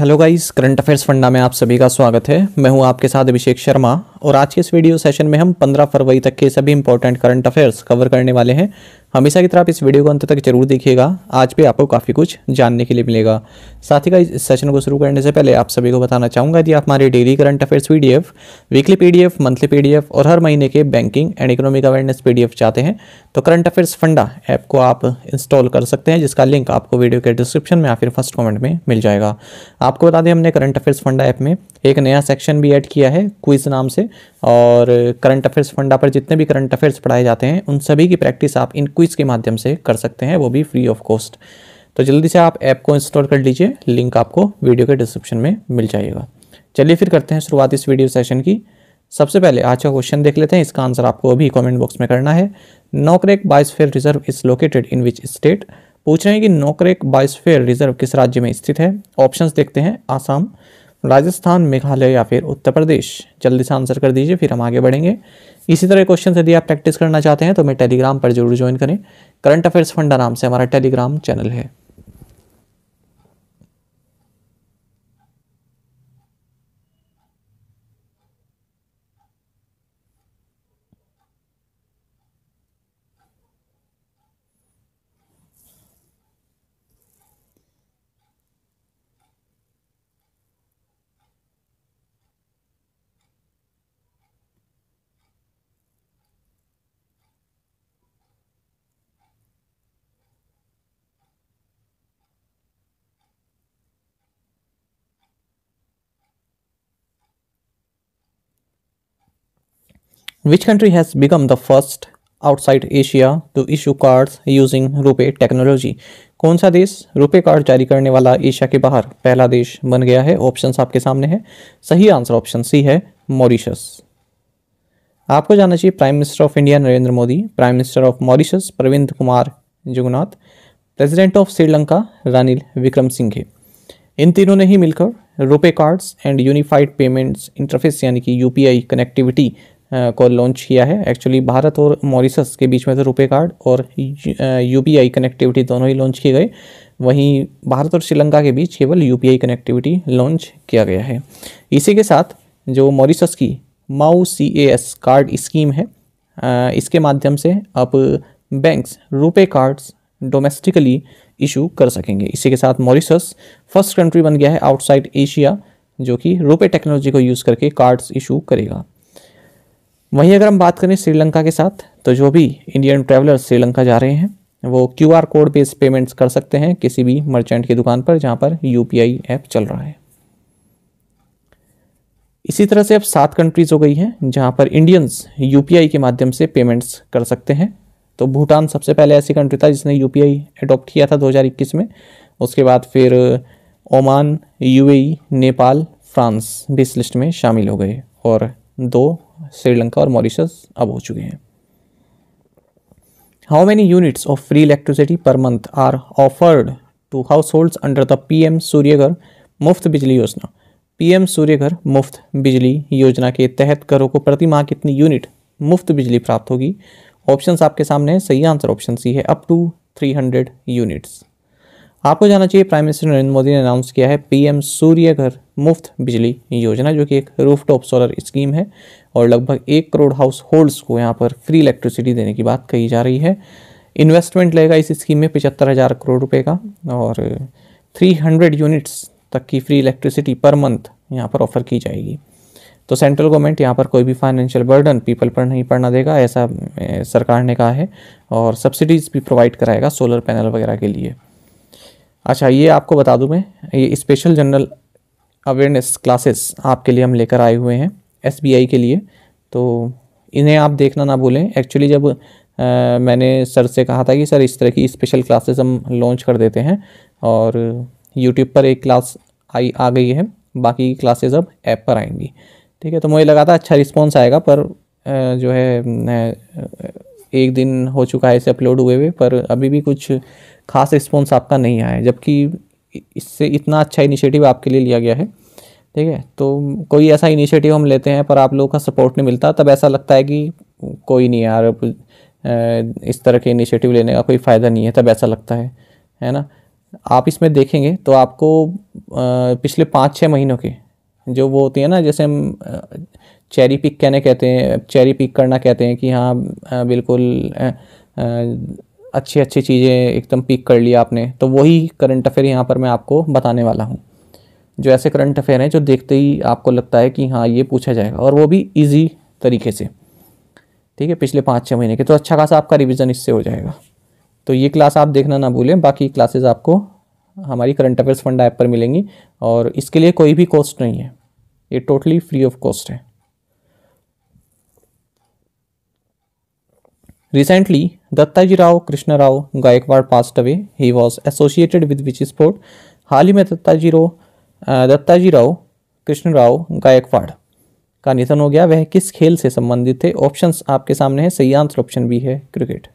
Hello guys current affairs funda में आप सभी का स्वागत है मैं हूं आपके साथ अभिषेक शर्मा और आज के इस वीडियो सेशन में हम 15 फरवरी तक के सभी इंपॉर्टेंट करंट अफेयर्स कवर करने वाले हैं हमेशा की तरह आप इस वीडियो को अंत तक जरूर देखिएगा आज भी आपको काफ़ी कुछ जानने के लिए मिलेगा साथ ही का इस सेशन को शुरू करने से पहले आप सभी को बताना चाहूँगा कि आप हमारे daily current affairs PDF weekly PDF monthly PDF और हर महीने के banking and economic awareness PDF चाहते हैं तो करंट अफेयर्स फंडा ऐप को आप इंस्टॉल कर सकते हैं जिसका लिंक आपको वीडियो के डिस्क्रिप्शन में या फिर फर्स्ट कॉमेंट में मिल जाएगा आपको बता दें हमने करंट अफेयर्स फंडा ऐप में एक नया सेक्शन भी ऐड किया है क्विज नाम से और करंट अफेयर्स फंडा पर जितने भी करंट अफेयर्स पढ़ाए जाते हैं उन सभी की प्रैक्टिस आप इन क्विज़ के माध्यम से कर सकते हैं वो भी फ्री ऑफ कॉस्ट तो जल्दी से आप ऐप को इंस्टॉल कर लीजिए लिंक आपको वीडियो के डिस्क्रिप्शन में मिल जाएगा चलिए फिर करते हैं शुरुआत इस वीडियो सेशन की सबसे पहले आज का क्वेश्चन देख लेते हैं इसका आंसर आपको अभी कमेंट बॉक्स में करना है Nokrek biosphere reserve is located in which state पूछ रहे हैं कि नोकरेक बायोस्फीयर रिजर्व किस राज्य में स्थित है ऑप्शंस देखते हैं आसाम राजस्थान मेघालय या फिर उत्तर प्रदेश जल्दी से आंसर कर दीजिए फिर हम आगे बढ़ेंगे इसी तरह क्वेश्चन यदि आप प्रैक्टिस करना चाहते हैं तो हमें टेलीग्राम पर जरूर ज्वाइन करें करंट अफेयर्स फंडा नाम से हमारा टेलीग्राम चैनल है Which country has become the first outside Asia to issue cards using rupee technology? कौन सा देश रुपे कार्ड जारी करने वाला एशिया के बाहर पहला देश बन गया है ऑप्शंस आपके सामने है सही आंसर ऑप्शन सी है मॉरिशस आपको जानना चाहिए prime minister of India Narendra Modi prime minister of Mauritius Pravind Kumar Jugnauth president of Sri Lanka Ranil Wickremesinghe तीनों ने ही मिलकर RuPay cards and unified payments interface यानी कि यूपीआई कनेक्टिविटी को लॉन्च किया है एक्चुअली भारत और मॉरिसस के बीच में तो रुपए कार्ड और यू कनेक्टिविटी दोनों ही लॉन्च किए गए वहीं भारत और श्रीलंका के बीच केवल यू कनेक्टिविटी लॉन्च किया गया है इसी के साथ जो मॉरिसस की माओ सी कार्ड स्कीम है इसके माध्यम से आप बैंक्स रुपए कार्ड्स डोमेस्टिकली इशू कर सकेंगे इसी के साथ मॉरिसस फर्स्ट कंट्री बन गया है आउटसाइड एशिया जो कि रुपए टेक्नोलॉजी को यूज़ करके कार्ड्स इशू करेगा वहीं अगर हम बात करें श्रीलंका के साथ तो जो भी इंडियन ट्रेवलर्स श्रीलंका जा रहे हैं वो Q R code based payments कर सकते हैं किसी भी मर्चेंट की दुकान पर जहाँ पर यू पी आई ऐप चल रहा है इसी तरह से अब सात कंट्रीज़ हो गई हैं जहाँ पर इंडियंस यू पी आई के माध्यम से पेमेंट्स कर सकते हैं तो भूटान सबसे पहले ऐसी कंट्री था जिसने यू पी आई अडोप्ट किया था इक्कीस में उसके बाद फिर Oman UAE e, Nepal France भी इस लिस्ट में शामिल हो गए और दो श्रीलंका और मॉरिशस अब हो चुके हैं how many units of free electricity per month are offered to household under the P M Suryaghar Muft Bijli योजना पीएम सूर्यघर मुफ्त बिजली योजना के तहत घरों को प्रति माह कितनी यूनिट मुफ्त बिजली प्राप्त होगी ऑप्शंस आपके सामने हैं सही आंसर ऑप्शन सी है अप टू 300 यूनिट्स आपको जाना चाहिए प्राइम मिनिस्टर नरेंद्र मोदी ने अनाउंस किया है पीएम सूर्य घर मुफ्त बिजली योजना जो कि एक रूफटॉप सोलर स्कीम है और लगभग एक करोड़ हाउस होल्ड्स को यहाँ पर फ्री इलेक्ट्रिसिटी देने की बात कही जा रही है इन्वेस्टमेंट लेगा इस स्कीम में पिचहत्तर हज़ार करोड़ रुपये का और थ्री हंड्रेड यूनिट्स तक की फ्री इलेक्ट्रिसिटी पर मंथ यहाँ पर ऑफर की जाएगी तो सेंट्रल गवर्नमेंट यहाँ पर कोई भी फाइनेंशियल बर्डन पीपल पर नहीं पड़ना देगा ऐसा सरकार ने कहा है और सब्सिडीज़ भी प्रोवाइड कराएगा सोलर पैनल वगैरह के लिए अच्छा ये आपको बता दूं मैं ये स्पेशल जनरल अवेयरनेस क्लासेस आपके लिए हम लेकर आए हुए हैं एस के लिए तो इन्हें आप देखना ना भूलें एक्चुअली जब आ, मैंने सर से कहा था कि सर इस तरह की स्पेशल क्लासेस हम लॉन्च कर देते हैं और यूट्यूब पर एक क्लास आई आ गई है बाकी क्लासेस अब ऐप पर आएंगी ठीक है तो मुझे लगा था अच्छा रिस्पॉन्स आएगा पर जो है एक दिन हो चुका है इसे अपलोड हुए हुए पर अभी भी कुछ खास रिस्पॉन्स आपका नहीं आया है जबकि इससे इतना अच्छा इनिशिएटिव आपके लिए लिया गया है ठीक है तो कोई ऐसा इनिशिएटिव हम लेते हैं पर आप लोगों का सपोर्ट नहीं मिलता तब ऐसा लगता है कि कोई नहीं यार इस तरह के इनिशिएटिव लेने का कोई फ़ायदा नहीं है तब ऐसा लगता है है ना आप इसमें देखेंगे तो आपको पिछले पाँच छः महीनों के जो वो होती है ना जैसे हम चेरी पिक कहने कहते हैं चेरी पिक करना कहते हैं कि हाँ बिल्कुल अच्छी अच्छी चीज़ें एकदम पिक कर लिया आपने तो वही करंट अफेयर यहाँ पर मैं आपको बताने वाला हूँ जो ऐसे करंट अफेयर हैं जो देखते ही आपको लगता है कि हाँ ये पूछा जाएगा और वो भी ईजी तरीके से ठीक है पिछले पाँच छः महीने के तो अच्छा खासा आपका रिविज़न इससे हो जाएगा तो ये क्लास आप देखना ना भूलें बाकी क्लासेज आपको हमारी करंट अफेयर्स फंड ऐप पर मिलेंगी और इसके लिए कोई भी कॉस्ट नहीं है ये टोटली फ्री ऑफ कॉस्ट है Recently, Krishna Rao Gaikwad passed away. He was associated with which sport? हाल ही में राव कृष्ण राव गायकवाड़ का निधन हो गया वह किस खेल से संबंधित थे ऑप्शंस आपके सामने हैं सही आंसर ऑप्शन बी है क्रिकेट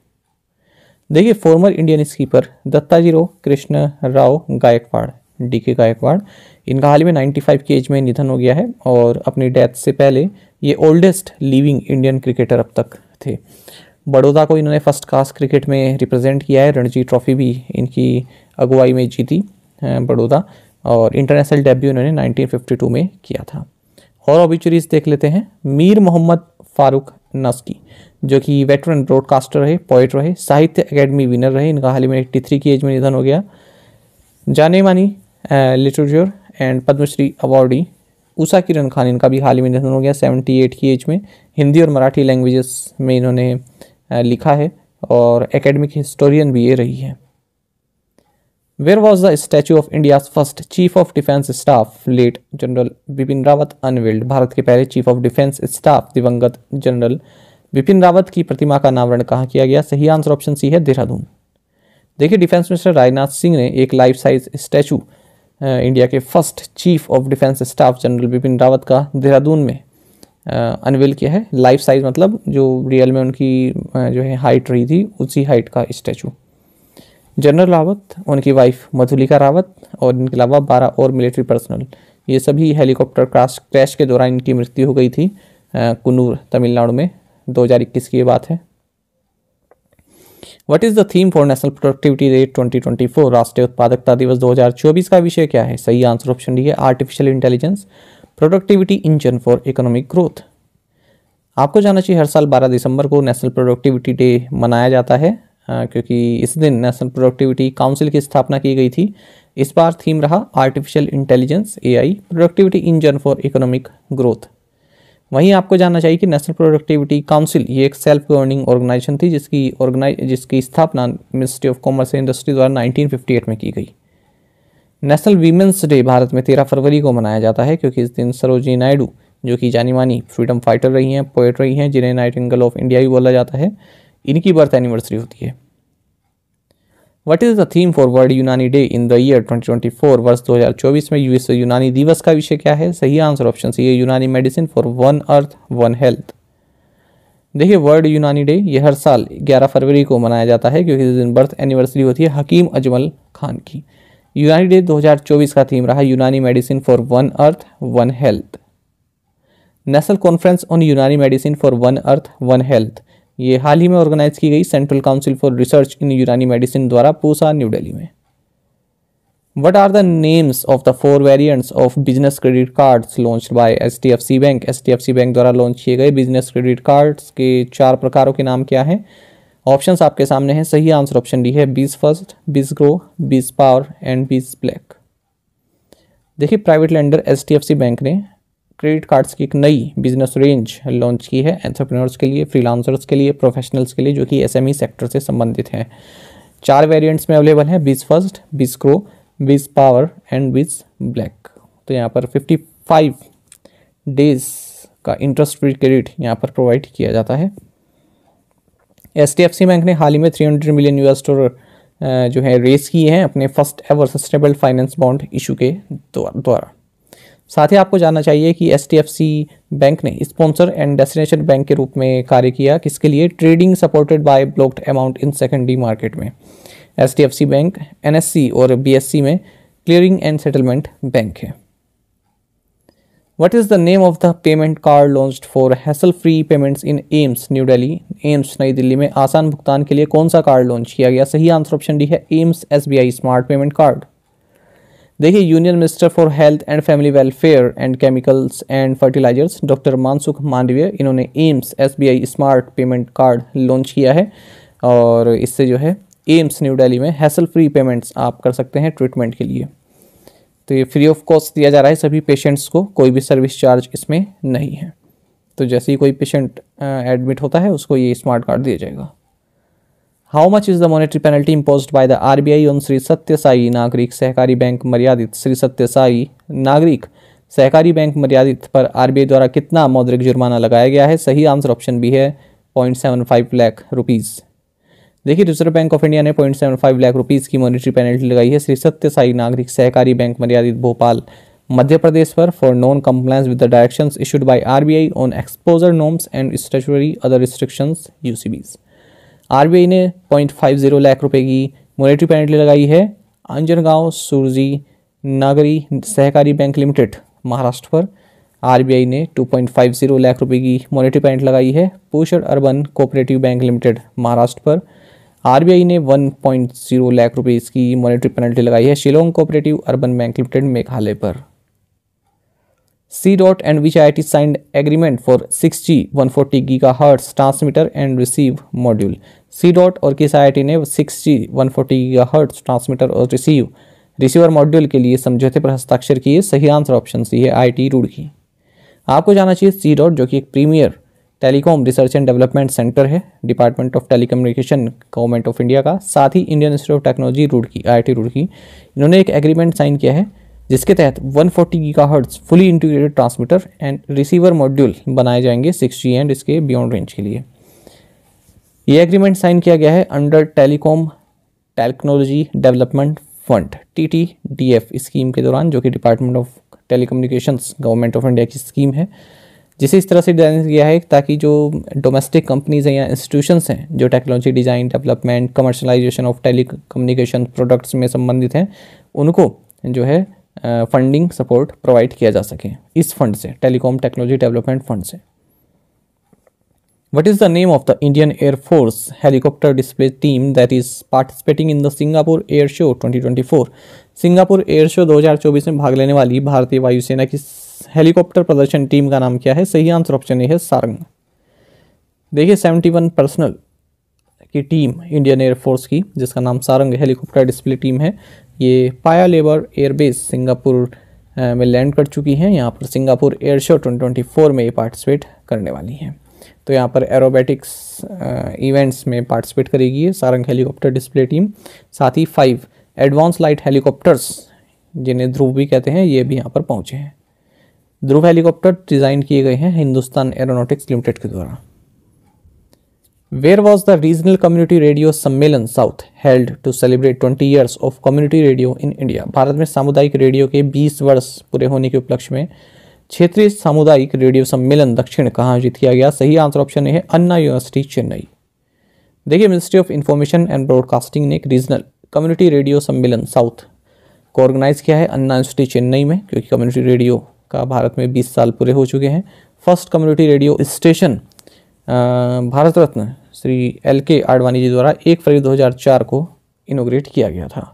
देखिए former Indian skipper Dattajirao Krishna Rao Gaekwad D K Gaekwad इनका हाल ही में 95 की एज में निधन हो गया है और अपनी डेथ से पहले ये ओल्डेस्ट लिविंग इंडियन क्रिकेटर अब तक थे बड़ौदा को इन्होंने फर्स्ट क्लास क्रिकेट में रिप्रेजेंट किया है रणजी ट्रॉफी भी इनकी अगुवाई में जीती बड़ौदा और इंटरनेशनल डेब्यू इन्होंने 1952 में किया था और ऑबिचुरीज देख लेते हैं मीर मोहम्मद फारूक नस्की जो कि वेटरन ब्रॉडकास्टर रहे पोइट रहे साहित्य अकेडमी विनर रहे इनका हाल ही में एट्टी थ्री की एज में निधन हो गया जाने मानी literature and Padma Shri awardee Usha Kiran Khan इनका भी हाल ही में निधन हो गया सेवेंटी एट की एज में हिंदी और मराठी लैंग्वेजेस में इन्होंने लिखा है और एकेडमिक हिस्टोरियन भी ये रही है where was the statue of India first chief of defence staff late general Bipin Rawat unveiled Bharat के पहले चीफ ऑफ डिफेंस स्टाफ दिवंगत जनरल बिपिन रावत की प्रतिमा का अनावरण कहाँ किया गया सही आंसर ऑप्शन सी है देहरादून देखिए डिफेंस मिनिस्टर राजनाथ सिंह ने एक लाइफ साइज स्टैचू इंडिया के first chief of defence staff general Bipin Rawat का देहरादून में अनवेल किया है लाइफ साइज मतलब जो रियल में उनकी जो है हाइट रही थी उसी हाइट का स्टैचू जनरल रावत उनकी वाइफ मधुलिका रावत और इनके अलावा बारह और मिलिट्री पर्सनल ये सभी हेलीकॉप्टर क्रैश क्रैश के दौरान इनकी मृत्यु हो गई थी कन्नूर तमिलनाडु में इक्कीस की ये बात है what is the theme for national productivity rate 2024 राष्ट्रीय उत्पादकता दिवस 2024 का विषय क्या है सही आंसर ऑप्शन डी है artificial intelligence productivity engine for economic growth आपको जाना चाहिए हर साल 12 दिसंबर को नेशनल प्रोडक्टिविटी डे मनाया जाता है आ, क्योंकि इस दिन नेशनल प्रोडक्टिविटी काउंसिल की स्थापना की गई थी इस बार थीम रहा artificial intelligence AI productivity engine for economic growth वहीं आपको जानना चाहिए कि नेशनल प्रोडक्टिविटी काउंसिल ये एक सेल्फ गवर्निंग ऑर्गेनाइजेशन थी जिसकी ऑर्गेनाइज जिसकी स्थापना ministry of commerce and industry द्वारा 1958 में की गई नेशनल वीमेंस डे भारत में तेरह फरवरी को मनाया जाता है क्योंकि इस दिन सरोजी नायडू जो कि जानी मानी फ्रीडम फाइटर रही हैं पोएट रही हैं जिन्हें नाइट एंगल ऑफ इंडिया भी बोला जाता है इनकी बर्थ एनिवर्सरी होती है what is the theme for world Unani day in the year 2024 वर्ष 2024 में यूएस यूनानी दिवस का विषय क्या है सही आंसर ऑप्शन सी है Unani medicine for one earth one health देखिए वर्ल्ड यूनानी डे ये हर साल 11 फरवरी को मनाया जाता है क्योंकि इस दिन बर्थ एनिवर्सरी होती है हकीम अजमल खान की यूनानी डे 2024 का थीम रहा Unani medicine for one earth one health national conference on Unani medicine for one earth one health ये हाल ही में ऑर्गेनाइज की गई central council for research in Unani medicine द्वारा पूसा न्यू दिल्ली में what are the the names of four variants of business credit cards launch variants of business F C bank by HDFC F C bank द्वारा launch किए गए business credit cards के चार प्रकारों के नाम क्या हैं ऑप्शंस आपके सामने हैं सही आंसर ऑप्शन डी है बीस first biz grow biz power and biz black देखिए प्राइवेट लेंडर एच बैंक ने क्रेडिट कार्ड्स की एक नई बिजनेस रेंज लॉन्च की है एंटरप्रेन्योर्स के लिए फ्रीलांसर्स के लिए प्रोफेशनल्स के लिए जो कि एसएमई सेक्टर e से संबंधित हैं चार वेरिएंट्स में अवेलेबल हैं बीज फर्स्ट बीस ग्रो बीज पावर एंड बीज ब्लैक तो यहाँ पर फाइव डेज का इंटरेस्ट फ्री क्रेडिट यहाँ पर प्रोवाइड किया जाता है एच बैंक ने हाल ही में 300 मिलियन यूएस डॉलर जो है रेस किए हैं अपने first ever sustainable finance bond issue के द्वारा साथ ही आपको जानना चाहिए कि एच बैंक ने स्पॉन्सर एंड डेस्टिनेशन बैंक के रूप में कार्य किया किसके लिए trading supported by blocked amount in secondary market में एच बैंक एन और बी में क्लियरिंग एंड सेटलमेंट बैंक है what is the name of the payment card launch for hassle free payments in AIIMS new Delhi AIIMS नई दिल्ली में आसान भुगतान के लिए कौन सा कार्ड लॉन्च किया गया सही आंसर ऑप्शन डी है AIIMS S B I smart payment card देखिए union minister for health and family welfare and chemicals and fertilisers doctor Mansukh Mandaviya इन्होंने AIIMS S B I smart payment card launch किया है और इससे जो है एम्स न्यू डेली में हैसल फ्री पेमेंट्स आप कर सकते हैं ट्रीटमेंट के लिए तो ये फ्री ऑफ कॉस्ट दिया जा रहा है सभी पेशेंट्स को कोई भी सर्विस चार्ज इसमें नहीं है तो जैसे ही कोई पेशेंट एडमिट होता है उसको ये स्मार्ट कार्ड दिया जाएगा how much is the monetary penalty impose by the R B I on Shri Satya Sai नागरिक सहकारी बैंक मर्यादित श्री सत्य साई नागरिक सहकारी बैंक मर्यादित पर आर बी आई द्वारा कितना मौद्रिक जुर्माना लगाया गया है सही आंसर ऑप्शन बी है point seven five lakh rupees देखिए रिजर्व बैंक ऑफ इंडिया ने point seven five lakh rupees की मॉनिटरी पेनल्टी लगाई है श्री सत्य साई नागरिक सहकारी बैंक मर्यादित भोपाल मध्य प्रदेश पर for non compliance with the directions issued by RBI on exposure norms and statutory other restrictions UCBs RBI ने पॉइंट फाइव जीरो लाख रुपये की मॉनिटरी पेनल्टी लगाई है अंजनगांव सूरजी नागरी सहकारी बैंक लिमिटेड महाराष्ट्र पर आरबीआई ने 2.50 लाख रुपये की मॉनिटरी पेनल्टी लगाई है Poshan urban cooperative bank limited Maharashtra पर आरबीआई ने 1.0 लाख रुपए इसकी मॉनेटरी पेनल्टी लगाई है Shillong cooperative urban bank limited Meghalaya पर C DOT and which I T signed agreement for six G one forty gigahertz transmitter and receive module C DOT और किस I ने six G one forty gigahertz transmitter और receive receiver module के लिए समझौते पर हस्ताक्षर किए सही आंसर ऑप्शन सी है आई टी की आपको जाना चाहिए सी डॉट जो कि एक premier telecom research and development centre है department of telecommunication government of India का साथ ही Indian institute of technology Roorkee I Roorkee इन्होंने एक एग्रीमेंट साइन किया है जिसके तहत 140 forty gigahertz fully integrated transmitter and receiver module बनाए जाएंगे सिक्स जी एंड इसके बियॉन्ड रेंज के लिए ये एग्रीमेंट साइन किया गया है under telecom technology development fund T T D F scheme के दौरान जो कि department of telecommunications government of India की स्कीम है जिसे इस तरह से डिज़ाइन किया है ताकि जो डोमेस्टिक कंपनीज़ हैं या इंस्टीट्यूशन हैं जो technology design development commercialisation of telecommunication products में संबंधित हैं उनको जो है फंडिंग सपोर्ट प्रोवाइड किया जा सके इस फंड से टेलीकॉम टेक्नोलॉजी डेवलपमेंट फंड से is the name of the Indian air force helicopter display team that is participating in the Singapore air show twenty twenty 2024? Singapore air show 2024 में भाग लेने वाली भारतीय वायुसेना की हेलीकॉप्टर प्रदर्शन टीम का नाम क्या है सही आंसर ऑप्शन ए है सारंग देखिए सेवेंटी वन पर्सनल की टीम इंडियन एयरफोर्स की जिसका नाम सारंग हेलीकॉप्टर डिस्प्ले टीम है ये पाया लेबर एयरबेस सिंगापुर में लैंड कर चुकी हैं यहाँ पर सिंगापुर एयर शो ट्वेंटी में ये पार्टिसिपेट करने वाली हैं तो यहाँ पर एरोबैटिक्स इवेंट्स में पार्टिसिपेट करेगी ये सारंग हेलीकॉप्टर डिस्प्ले टीम साथ ही फाइव एडवांस लाइट हेलीकॉप्टर्स जिन्हें ध्रुव भी कहते हैं ये भी यहाँ पर पहुँचे हैं ध्रुव हेलीकॉप्टर डिज़ाइन किए गए हैं हिंदुस्तान एरोनॉटिक्स लिमिटेड के द्वारा where was the regional community radio सम्मेलन south held to celebrate twenty years of community radio in India Bharat में सामुदायिक रेडियो के बीस वर्ष पूरे होने के उपलक्ष्य में क्षेत्रीय सामुदायिक रेडियो सम्मेलन दक्षिण कहाँ आयोजित किया गया सही आंसर ऑप्शन है अन्ना यूनिवर्सिटी चेन्नई देखिए ministry of information and broadcasting ने एक रीजनल कम्युनिटी रेडियो सम्मेलन साउथ को ऑर्गेनाइज किया है अन्ना यूनिवर्सिटी चेन्नई में क्योंकि कम्युनिटी रेडियो का भारत में 20 साल पूरे हो चुके हैं first community radio station Bharat Ratna Shri L K Advani जी द्वारा एक फरवरी 2004 को इनोग्रेट किया गया था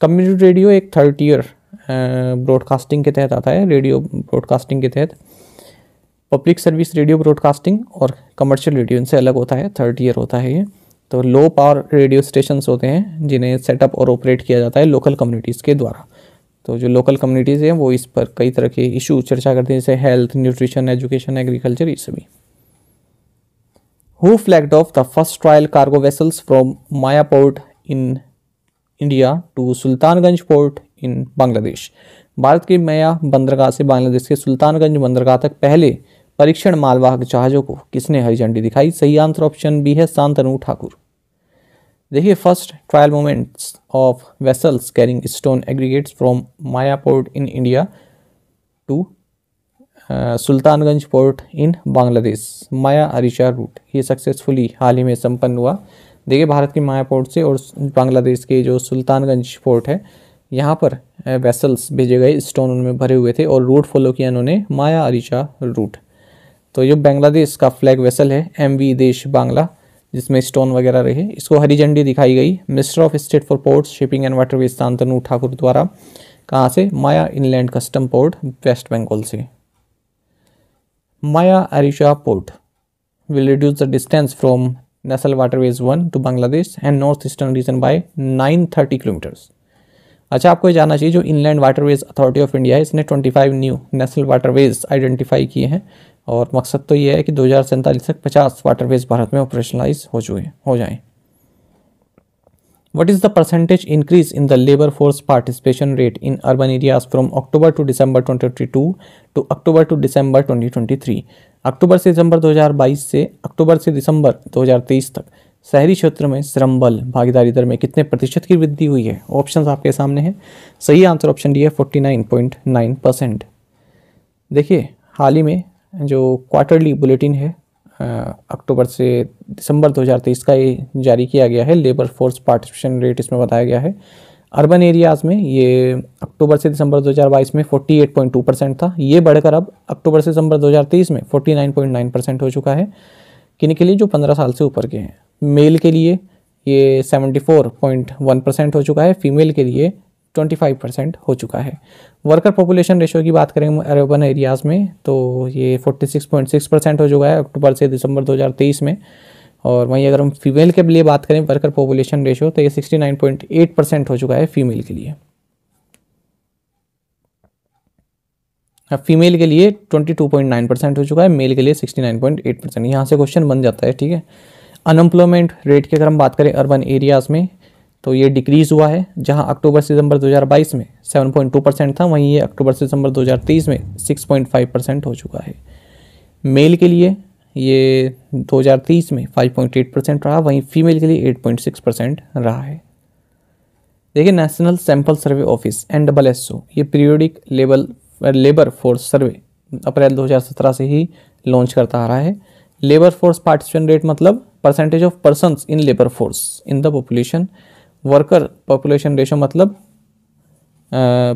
कम्युनिटी रेडियो एक थर्ड ईयर ब्रॉडकास्टिंग के तहत आता है रेडियो ब्रॉडकास्टिंग के तहत पब्लिक सर्विस रेडियो ब्रॉडकास्टिंग और कमर्शियल रेडियो इनसे अलग होता है थर्ड ईयर होता है ये तो लो पावर रेडियो स्टेशन होते हैं जिन्हें सेटअप और ऑपरेट किया जाता है लोकल कम्युनिटीज़ के द्वारा तो जो लोकल कम्युनिटीज़ हैं वो इस पर कई तरह के इशू चर्चा करते हैं जैसे हेल्थ न्यूट्रिशन एजुकेशन एग्रीकल्चर ये सभी who flagged off the first trial cargo vessels from Maya port in India to Sultanganj port in Bangladesh Bharat के मया बंदरगाह से बांग्लादेश के सुल्तानगंज बंदरगाह तक पहले परीक्षण मालवाहक जहाज़ों को किसने हरी झंडी दिखाई सही आंसर ऑप्शन बी है शांतनु ठाकुर देखिए first trial moments of vessels carrying stone aggregates from Maya port in India to Sultanganj port in Bangladesh Maya Arisha route ये सक्सेसफुली हाल ही में संपन्न हुआ देखिए भारत की माया पोर्ट से और बांग्लादेश के जो सुल्तानगंज पोर्ट है यहाँ पर वेसल्स uh, भेजे गए स्टोन उनमें भरे हुए थे और रूट फॉलो किया उन्होंने माया अरिशा रूट तो ये बांग्लादेश का फ्लैग वेसल है एम वी देश बांग्ला जिसमें स्टोन वगैरह रहे इसको हरी झंडी दिखाई गई minister of state for ports shipping and waterways Shantanu Thakur द्वारा कहाँ से Maya inland custom port west Bengal से Maya Arisha port will reduce the distance from national waterways one to Bangladesh and north eastern region by nine thirty kilometres अच्छा आपको ये जानना चाहिए जो inland waterways authority of India है इसने five new national waterways identify किए हैं और मकसद तो ये है कि दो हज़ार सैंतालीस तक पचास वाटर वेज भारत में ऑपरेशनलाइज हो चुके हो जाए what is the percentage increase in the labour force participation rate in urban areas from October to December twenty twenty two to October to December twenty twenty three अक्टूबर से दिसंबर दो हज़ार बाईस से अक्टूबर से दिसंबर दो हज़ार तेईस तक शहरी क्षेत्र में श्रम बल भागीदारी दर में कितने प्रतिशत की वृद्धि हुई है ऑप्शन आपके सामने हैं सही आंसर ऑप्शन डी है forty nine point nine percent देखिए हाल ही में जो क्वार्टरली बुलेटिन है अक्टूबर से दिसंबर 2023 का ये जारी किया गया है लेबर फोर्स पार्टिसिपेशन रेट इसमें बताया गया है अर्बन एरियाज़ में ये अक्टूबर से दिसंबर 2022 में 48.2 परसेंट था ये बढ़कर अब अक्टूबर से दिसंबर 2023 में 49.9 परसेंट हो चुका है किन के लिए जो 15 साल से ऊपर के हैं मेल के लिए ये 74.1 परसेंट हो चुका है फीमेल के लिए 25 परसेंट हो चुका है वर्कर पॉपुलेशन रेशो की बात करें अर्बन एरियाज़ में तो ये 46.6 परसेंट हो चुका है अक्टूबर से दिसंबर 2023 में और वहीं अगर हम फीमेल के लिए बात करें वर्कर पॉपुलेशन रेशो तो ये 69.8 परसेंट हो चुका है फीमेल के लिए अब फीमेल के लिए 22.9 परसेंट हो चुका है मेल के लिए 69.8 परसेंट यहाँ से क्वेश्चन बन जाता है ठीक है अनएम्प्लॉयमेंट रेट की अगर हम बात करें अर्बन एरियाज़ में तो ये डिक्रीज़ हुआ है जहां अक्टूबर से दिसंबर 2022 में 7.2 परसेंट था वहीं ये अक्टूबर से दिसंबर 2023 में 6.5 परसेंट हो चुका है मेल के लिए ये 2030 में 5.8 परसेंट रहा वहीं फीमेल के लिए 8.6 परसेंट रहा है देखिए national sample survey office N double S O ये periodic label labour force survey April 2017 से ही लॉन्च करता आ रहा है लेबर फोर्स पार्टिसिपेंट रेट मतलब percentage of person in labour force in the population worker population ratio मतलब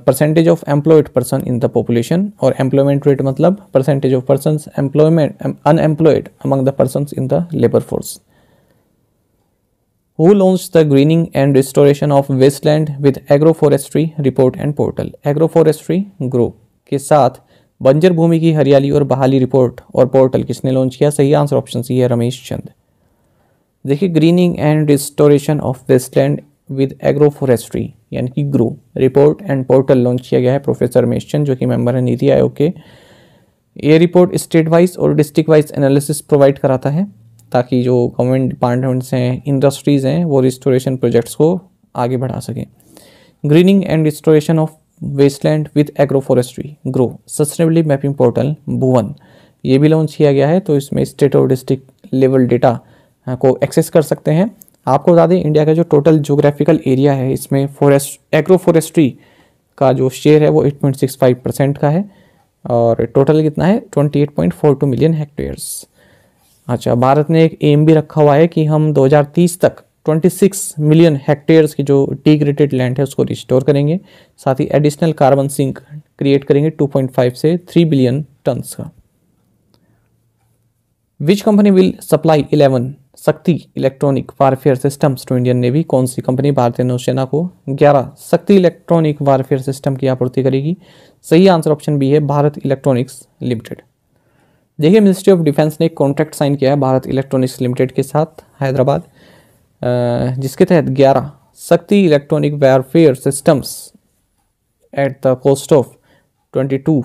percentage of employed person in the population और एम्प्लॉयमेंट रेट मतलब percentage of person employment unemployed among the person in the labour force who launch grinning and restoration of waste land with agro forestry report and portal agro forestry group के साथ बंजर भूमि की हरियाली और बहाली report और portal किसने launch किया सही आंसर ऑप्शन सी है रमेश चंद देखिए greening and restoration of wasteland with agro forestry यानी कि grow report and portal launch किया गया है प्रोफेसर मेश जो कि मेंबर है नीति आयोग के ये रिपोर्ट स्टेट वाइज और डिस्ट्रिक्ट वाइज एनालिसिस प्रोवाइड कराता है ताकि जो गवर्नमेंट डिपार्टमेंट्स हैं इंडस्ट्रीज़ हैं वो रिस्टोरेशन प्रोजेक्ट्स को आगे बढ़ा सकें greening and restoration of wasteland with agro forestry grow sustainably mapping portal Bhuvan ये भी लॉन्च किया गया है तो इसमें स्टेट और डिस्ट्रिक्ट लेवल डेटा को एक्सेस कर सकते हैं आपको बता दें इंडिया का जो टोटल जोग्राफिकल एरिया है इसमें फॉरेस्ट एग्रो फॉरेस्ट्री का जो शेयर है वो 8.65 परसेंट का है और टोटल कितना है 28.42 मिलियन हेक्टेयर्स अच्छा भारत ने एक एम भी रखा हुआ है कि हम 2030 तक 26 मिलियन हेक्टेयर्स की जो डिग्रेडेड लैंड है उसको रिस्टोर करेंगे साथ ही एडिशनल कार्बन सिंक क्रिएट करेंगे 2.5 से 3 बिलियन टन्स का which company will supply Shakti electronic warfare systems to Indian navy कौन सी कंपनी भारतीय नौसेना को ग्यारह शक्ति इलेक्ट्रॉनिक वारफेयर सिस्टम की आपूर्ति करेगी सही आंसर ऑप्शन बी है भारत इलेक्ट्रॉनिक्स लिमिटेड देखिए मिनिस्ट्री ऑफ डिफेंस ने एक कॉन्ट्रैक्ट साइन किया है भारत इलेक्ट्रॉनिक्स लिमिटेड के साथ हैदराबाद जिसके तहत ग्यारह Shakti electronic warfare systems at the cost of twenty two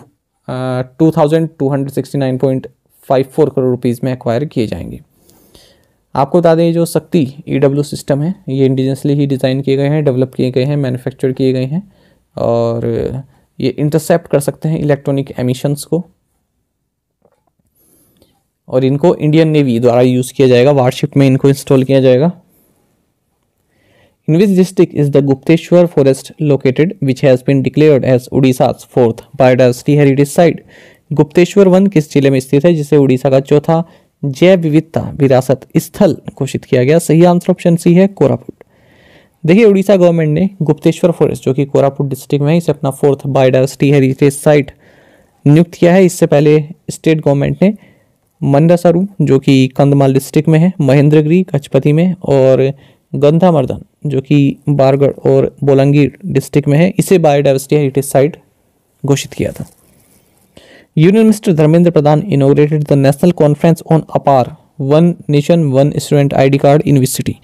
two thousand two hundred sixty nine point five four crore rupees में एक्वायर किए जाएंगे आपको बता दें जो शक्ति ई e सिस्टम है ये इंडिजनसली ही डिज़ाइन किए गए हैं डेवलप किए गए हैं मैन्युफैक्चर किए गए हैं और ये इंटरसेप्ट कर सकते हैं इलेक्ट्रॉनिक एमिशंस को और इनको इंडियन नेवी द्वारा यूज़ किया जाएगा वारशिप में इनको इंस्टॉल किया जाएगा in which district is the Gupteshwar forest located which has been declared as Orissa fourth biodiversity heritage site Gupteshwar वन किस जिले में स्थित है जिसे उड़ीसा का चौथा जैव विविधता विरासत स्थल घोषित किया गया सही आंसर ऑप्शन सी है कोरापुट देखिए उड़ीसा गवर्नमेंट ने गुप्तेश्वर फॉरेस्ट जो कि कोरापुट डिस्ट्रिक्ट में है इसे अपना फोर्थ बायोडाइवर्सिटी हेरिटेज साइट नियुक्त किया है इससे पहले स्टेट गवर्नमेंट ने मंडासारू जो कि कंधमाल डिस्ट्रिक्ट में है महेंद्रगिरी गजपति में और गंधामर्दन जो कि बारगढ़ और बोलंगीर डिस्ट्रिक्ट में है इसे बायोडाइवर्सिटी हेरिटेज साइट घोषित किया था union minister Dharmendra Pradhan inaugurated the national conference on APAAR one nation one student ID card university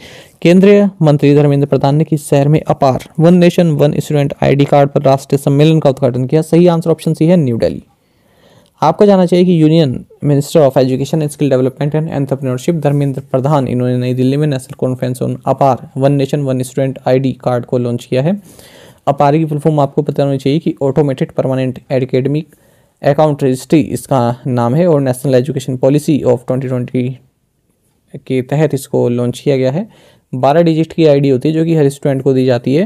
केंद्रीय मंत्री धर्मेंद्र प्रधान ने किस शहर में APAAR one nation one student ID card पर राष्ट्रीय सम्मेलन का उद्घाटन किया सही आंसर ऑप्शन सी है न्यू दिल्ली आपको जाना चाहिए कि union minister of education skill development and entrepreneurship Dharmendra Pradhan इन्होंने नई दिल्ली में national conference on APAAR one nation one student ID card को लॉन्च किया है अपार की फुल फॉर्म आपको पता होना चाहिए कि automated permanent academic account registry इसका नाम है और नेशनल एजुकेशन पॉलिसी ऑफ 2020 के तहत इसको लॉन्च किया गया है बारह डिजिट की आईडी होती है जो कि हर स्टूडेंट को दी जाती है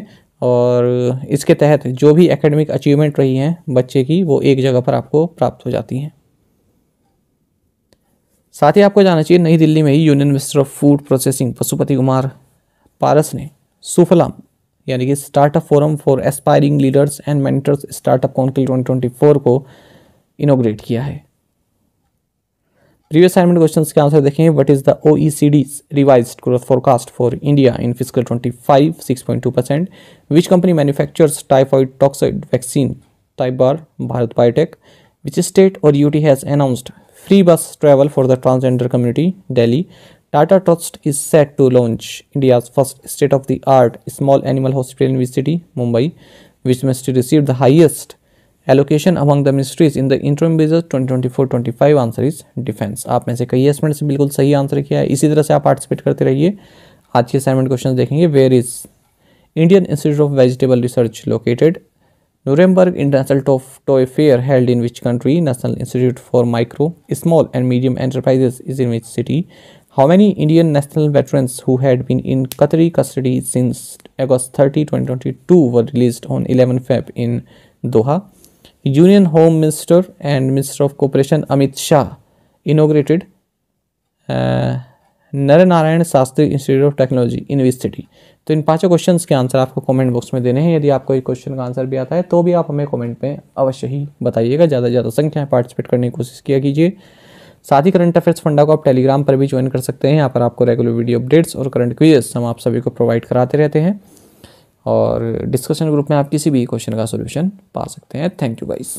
और इसके तहत जो भी एकेडमिक अचीवमेंट रही हैं बच्चे की वो एक जगह पर आपको प्राप्त हो जाती हैं साथ ही आपको जाना चाहिए नई दिल्ली में ही union minister of food processing Pashupati Kumar Paras ने सुफलाम यानी कि startup forum for aspiring leaders and mentors startup council 2024 को इनोग्रेट किया है प्रीवियस असाइनमेंट क्वेश्चंस के आंसर देखें what is the O revised growth forecast for India in fiscal twenty five six point two percent which company manufactures typhoid toxoid vaccine Typbar Bharat biotech which state और UT has announced free bus travel for the transgender community daily Tata trust is set to launch India first state of the art small animal hospital university Mumbai which must receive the highest allocation among the ministries in the interim बेजस 2024-25 answer is defence आप में से कई assessment से बिल्कुल सही answer किया है इसी तरह से आप पार्टिसिपेट करते रहिए आज के असाइनमेंट क्वेश्चन देखेंगे where is Indian institute of vegetable research located Nuremberg international toy toy fair held in which country national institute for micro small and medium enterprises is in which city how many Indian national veterans who had been in Qatari custody since August thirty twenty twenty two were release on eleven Feb in Doha union home minister and minister of cooperation Amit Shah inaugurated नर Narnarayan Shastri institute of technology university तो इन पांचों questions के answer आपको comment box में देने हैं यदि आपको एक क्वेश्चन का आंसर भी आता है तो भी आप हमें कमेंट में अवश्य ही बताइएगा ज़्यादा से ज़्यादा संख्या में पार्टिसिपेट करने की कोशिश किया कीजिए साथ ही करंट अफेयर्स फंडा को आप टेलीग्राम पर भी ज्वाइन कर सकते हैं यहाँ पर आपको रेगुलर वीडियो अपडेट्स और करंट क्वीज हम आप सभी को प्रोवाइड कराते रहते हैं और डिस्कशन ग्रुप में आप किसी भी क्वेश्चन का सोल्यूशन पा सकते हैं थैंक यू गाइज़